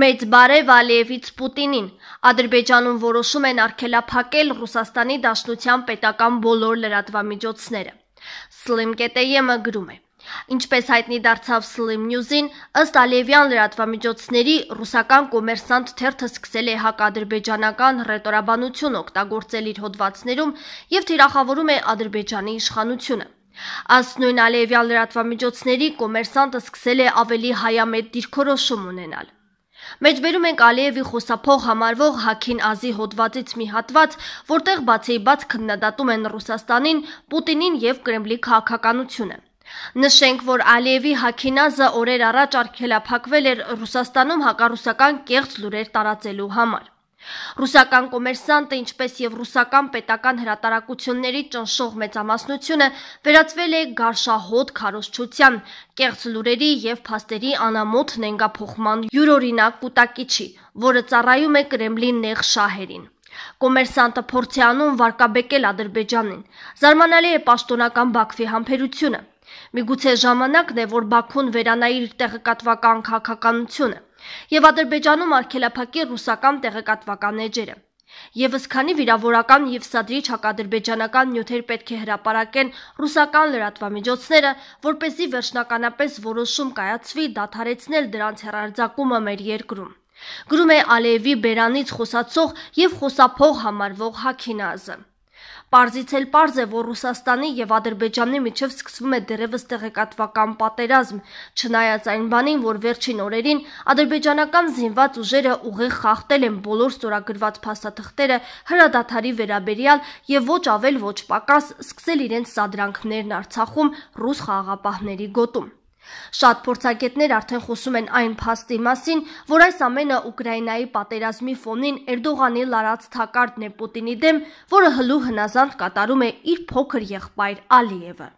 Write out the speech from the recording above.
Մեծ բարև Ալիևից Պուտինին։ Ադրբեջանում որոշում են արգելափակել Ռուսաստանի Դաշնության պետական բոլոր լրատվամիջոցները։ Slim.am-ը գրում է. Ինչպես հայտնի դարձավ Slim News-ին, ըստ Ալիևյան լրատվամիջոցների ռուսական կոմերսանտ թերթը սկսել է հակադրբեջանական ռետորաբանություն օգտագործել իր հոդվածներում եւ թիրախավորում է Ադրբեջանի իշխանությունը։ Ըստ նույն Ալիևյան լրատվամիջոցների կոմերսանտը սկսել է ավելի հայամետ դիրքորոշում ունենալ։ Մեջբերում ենք Ալիևի խոսափող համարվող Հաքին Ազի հոդվածից մի հատված, որտեղ բացի բաց քննադատում են Ռուսաստանին, Պուտինին եւ Կրեմլի քաղաքականությունը։ Նշենք, որ Ալիևի Հաքինազը օրեր առաջ արգելափակվել էր Ռուսաստանում հակառուսական կեղծ լուրեր տարածելու համար։ Ռուսական կոմերսանտը, ինչպես եւ ռուսական պետական հրատարակությունների ճնշող մեծամասնությունը վերածվել է գարշահոտ քարոզչության, կեղծ լուրերի եւ փաստերի անամոթ նենգափոխման յուրօրինակ կուտակիչի, որը ծառայում է Կրեմլի նեղ շահերին։ Կոմերսանտը փորձ է անում վարկաբեկել Ադրբեջանին։ Զարմանալի է պաշտոնական Բաքվի համբերությունը։ Միգուցե ժամանակն է, որ Բաքուն վերանայի իր տեղեկատվական քաղաքականությունը եւ Ադրբեջանում արգելափակի ռուսական տեղեկատվական էջերը։ Եվս քանի վիրավորական եւ սադրիչ հակադրբեջանական նյութեր պետք է հրապարակեն ռուսական լրատվամիջոցները, որ เป զի վերջնականապես որոշում կայացվի դադարեցնել դրանց հերարձակումը մեր երկրում։ Գրում է Ալիևի Բերանից խոսացող եւ խոսափող համարվող Հակինազը։ Պարզից էլ պարզ է, որ Ռուսաստանի եւ Ադրբեջանի միջև սկսվում է դերևս տեղեկատվական պատերազմ, չնայած այն բանին, որ վերջին օրերին ադրբեջանական զինված ուժերը ուղիղ խախտել են բոլոր ստորագրված փաստաթղթերը հրադադարի վերաբերյալ եւ ոչ ավել ոչ պակաս սկսել իրենց սադրանքներն Արցախում ռուս խաղաղապահների գոտում։ Շատ փորձագետներ արդեն խոսում են այն փաստի մասին, որ այս ամենը Ուկրաինայի պատերազմի ֆոնին Էրդողանի լարած թակարդն է Պուտինի դեմ, որը հլու հնազանդ կատարում է իր փոքր եղբայր Ալիևը։